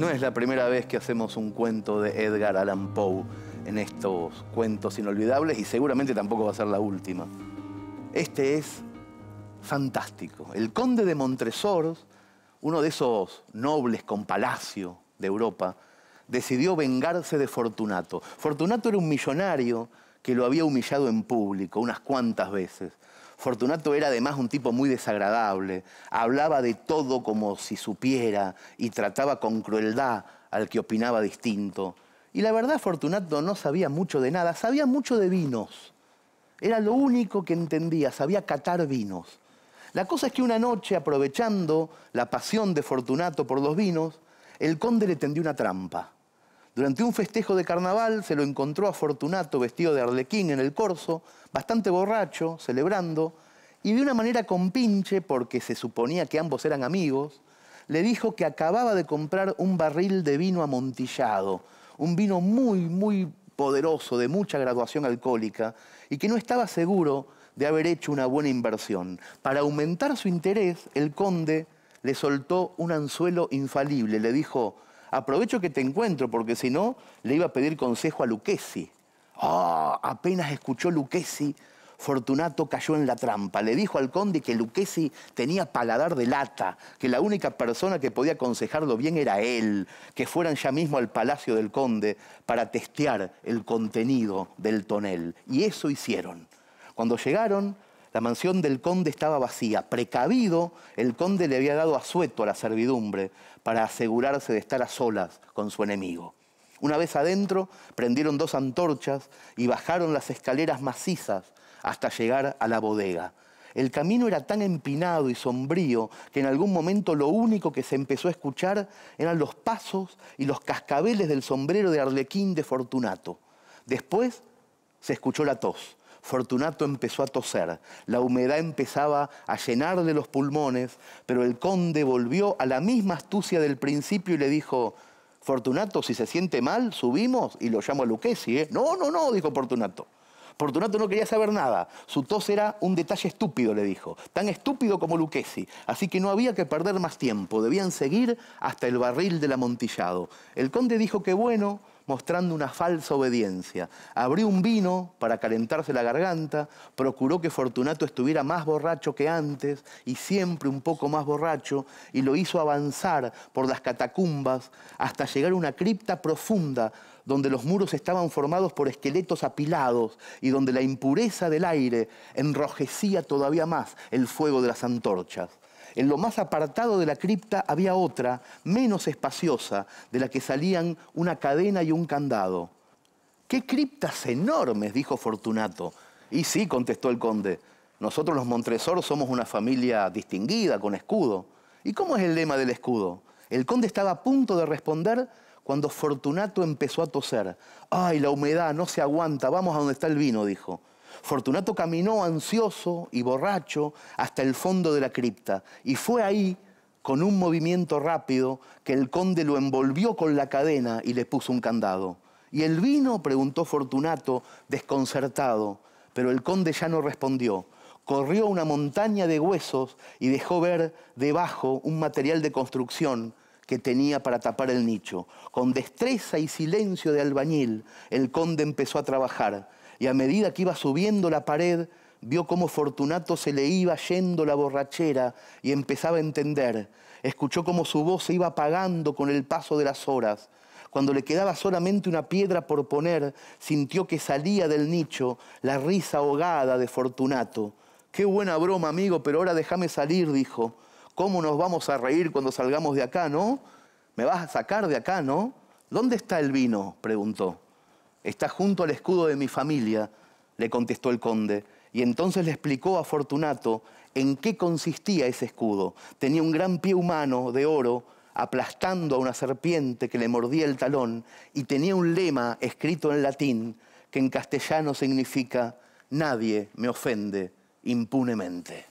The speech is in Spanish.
No es la primera vez que hacemos un cuento de Edgar Allan Poe en estos cuentos inolvidables y seguramente tampoco va a ser la última. Este es fantástico. El conde de Montresor, uno de esos nobles con palacio de Europa, decidió vengarse de Fortunato. Fortunato era un millonario que lo había humillado en público unas cuantas veces. Fortunato era además un tipo muy desagradable, hablaba de todo como si supiera y trataba con crueldad al que opinaba distinto. Y la verdad, Fortunato no sabía mucho de nada, sabía mucho de vinos. Era lo único que entendía, sabía catar vinos. La cosa es que una noche, aprovechando la pasión de Fortunato por los vinos, el conde le tendió una trampa. Durante un festejo de carnaval se lo encontró a Fortunato vestido de arlequín en el corso, bastante borracho, celebrando, y de una manera compinche, porque se suponía que ambos eran amigos, le dijo que acababa de comprar un barril de vino amontillado, un vino muy, muy poderoso, de mucha graduación alcohólica, y que no estaba seguro de haber hecho una buena inversión. Para aumentar su interés, el conde le soltó un anzuelo infalible, le dijo, aprovecho que te encuentro, porque si no, le iba a pedir consejo a Luquesi. Ah, apenas escuchó Luquesi, Fortunato cayó en la trampa. Le dijo al conde que Luquesi tenía paladar de lata, que la única persona que podía aconsejarlo bien era él, que fueran ya mismo al palacio del conde para testear el contenido del tonel. Y eso hicieron. Cuando llegaron, la mansión del conde estaba vacía. Precavido, el conde le había dado asueto a la servidumbre para asegurarse de estar a solas con su enemigo. Una vez adentro, prendieron dos antorchas y bajaron las escaleras macizas hasta llegar a la bodega. El camino era tan empinado y sombrío que en algún momento lo único que se empezó a escuchar eran los pasos y los cascabeles del sombrero de Arlequín de Fortunato. Después se escuchó la tos Fortunato empezó a toser. La humedad empezaba a llenar de los pulmones, pero el conde volvió a la misma astucia del principio y le dijo, Fortunato, si se siente mal, subimos y lo llamo a Luquesi. ¿eh?". No, no, no, dijo Fortunato. Fortunato no quería saber nada. Su tos era un detalle estúpido, le dijo. Tan estúpido como Luquesi. Así que no había que perder más tiempo. Debían seguir hasta el barril del amontillado. El conde dijo que bueno, mostrando una falsa obediencia. Abrió un vino para calentarse la garganta, procuró que Fortunato estuviera más borracho que antes y siempre un poco más borracho, y lo hizo avanzar por las catacumbas hasta llegar a una cripta profunda donde los muros estaban formados por esqueletos apilados y donde la impureza del aire enrojecía todavía más el fuego de las antorchas. En lo más apartado de la cripta había otra, menos espaciosa, de la que salían una cadena y un candado. ¡Qué criptas enormes! dijo Fortunato. Y sí, contestó el conde, nosotros los Montresor somos una familia distinguida, con escudo. ¿Y cómo es el lema del escudo? El conde estaba a punto de responder cuando Fortunato empezó a toser. ¡Ay, la humedad no se aguanta! Vamos a donde está el vino, dijo. Fortunato caminó ansioso y borracho hasta el fondo de la cripta y fue ahí, con un movimiento rápido, que el conde lo envolvió con la cadena y le puso un candado. ¿Y el vino? preguntó Fortunato, desconcertado, pero el conde ya no respondió corrió una montaña de huesos y dejó ver debajo un material de construcción que tenía para tapar el nicho. Con destreza y silencio de albañil, el conde empezó a trabajar y a medida que iba subiendo la pared, vio cómo Fortunato se le iba yendo la borrachera y empezaba a entender. Escuchó cómo su voz se iba apagando con el paso de las horas. Cuando le quedaba solamente una piedra por poner, sintió que salía del nicho la risa ahogada de Fortunato. Qué buena broma, amigo, pero ahora déjame salir, dijo. ¿Cómo nos vamos a reír cuando salgamos de acá, no? ¿Me vas a sacar de acá, no? ¿Dónde está el vino? preguntó. Está junto al escudo de mi familia, le contestó el conde. Y entonces le explicó a Fortunato en qué consistía ese escudo. Tenía un gran pie humano de oro aplastando a una serpiente que le mordía el talón y tenía un lema escrito en latín que en castellano significa nadie me ofende impunemente.